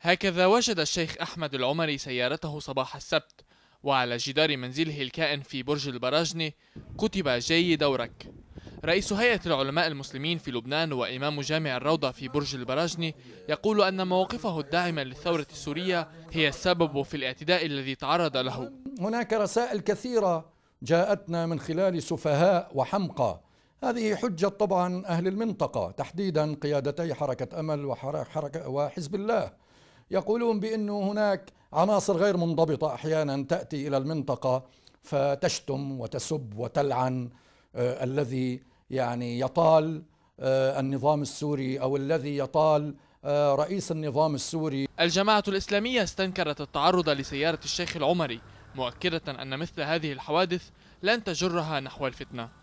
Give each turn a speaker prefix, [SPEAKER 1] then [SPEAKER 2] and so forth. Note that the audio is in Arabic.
[SPEAKER 1] هكذا وجد الشيخ أحمد العمري سيارته صباح السبت وعلى جدار منزله الكائن في برج البراجني كتب جاي دورك رئيس هيئة العلماء المسلمين في لبنان وإمام جامع الروضة في برج البراجني يقول أن مواقفه الداعمة للثورة السورية هي السبب في الاعتداء الذي تعرض له
[SPEAKER 2] هناك رسائل كثيرة جاءتنا من خلال سفهاء وحمقى هذه حجة طبعا أهل المنطقة تحديدا قيادتي حركة أمل وحركة وحزب الله يقولون بأنه هناك عناصر غير منضبطة أحيانا تأتي إلى المنطقة فتشتم وتسب وتلعن آه، الذي يعني يطال آه، النظام السوري أو الذي يطال آه، رئيس النظام السوري
[SPEAKER 1] الجماعة الإسلامية استنكرت التعرض لسيارة الشيخ العمري مؤكدة أن مثل هذه الحوادث لن تجرها نحو الفتنة